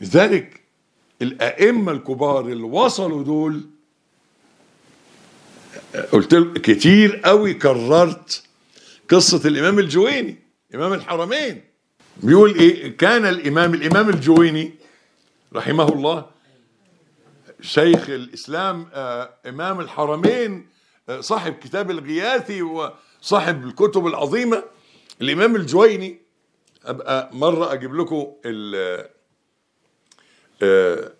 لذلك الأئمة الكبار اللي وصلوا دول قلت له كتير قوي كررت قصة الإمام الجويني إمام الحرمين بيقول إيه كان الإمام الإمام الجويني رحمه الله شيخ الإسلام آه، إمام الحرمين آه، صاحب كتاب الغياثي وصاحب الكتب العظيمة الإمام الجويني أبقى مرة أجيب لكم آه،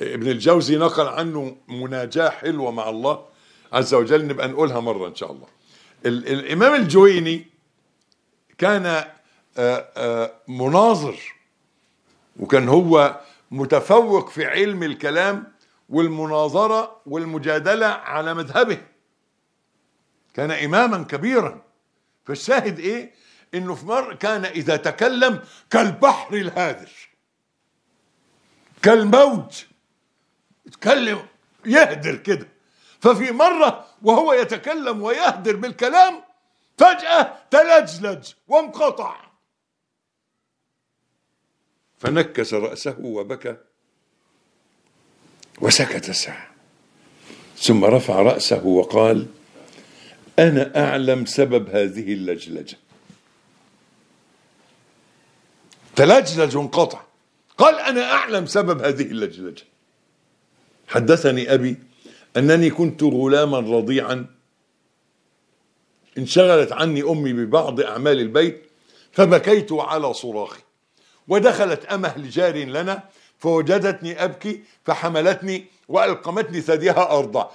ابن الجوزي نقل عنه مناجاة حلوة مع الله عز وجل نبقى نقولها مرة إن شاء الله الإمام الجويني كان آه، آه، مناظر وكان هو متفوق في علم الكلام والمناظرة والمجادلة على مذهبه كان إماما كبيرا فالشاهد إيه إنه في مر كان إذا تكلم كالبحر الهادر كالموج يتكلم يهدر كده ففي مرة وهو يتكلم ويهدر بالكلام فجأة تلجلج وانقطع فنكس رأسه وبكى وسكت ساعة ثم رفع رأسه وقال أنا أعلم سبب هذه اللجلجة تلجلج وانقطع قال أنا أعلم سبب هذه اللجلجة حدثني أبي أنني كنت غلاما رضيعا انشغلت عني أمي ببعض أعمال البيت فبكيت على صراخي ودخلت أمه لجار لنا فوجدتني أبكي فحملتني وألقمتني ثديها أرضا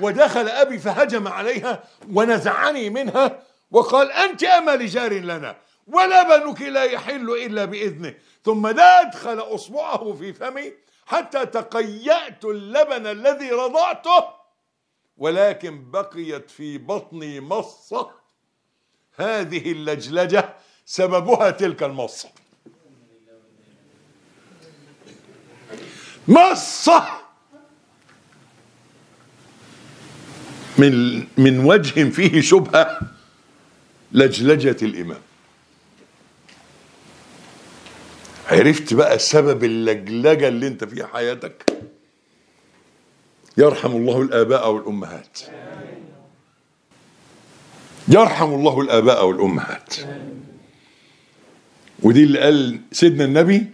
ودخل أبي فهجم عليها ونزعني منها وقال أنت أما لجار لنا ولبنك لا يحل إلا بإذنه ثم لا أدخل أصبعه في فمي حتى تقيأت اللبن الذي رضعته ولكن بقيت في بطني مصة هذه اللجلجة سببها تلك المصة مصة من من وجه فيه شبهة لجلجة الإمام عرفت بقى سبب اللجلجة اللي انت فيها حياتك يرحم الله الآباء والأمهات يرحم الله الآباء والأمهات ودي اللي قال سيدنا النبي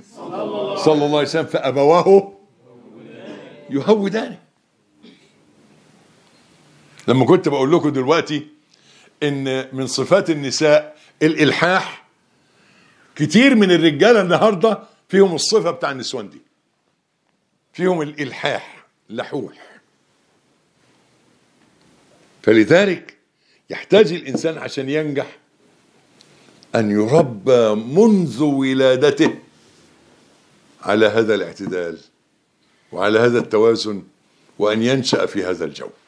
صلى الله عليه وسلم فأبواه يهودان لما كنت بقول لكم دلوقتي ان من صفات النساء الالحاح كتير من الرجاله النهارده فيهم الصفه بتاع النسوان دي فيهم الالحاح لحوح فلذلك يحتاج الانسان عشان ينجح ان يربى منذ ولادته على هذا الاعتدال وعلى هذا التوازن وان ينشا في هذا الجو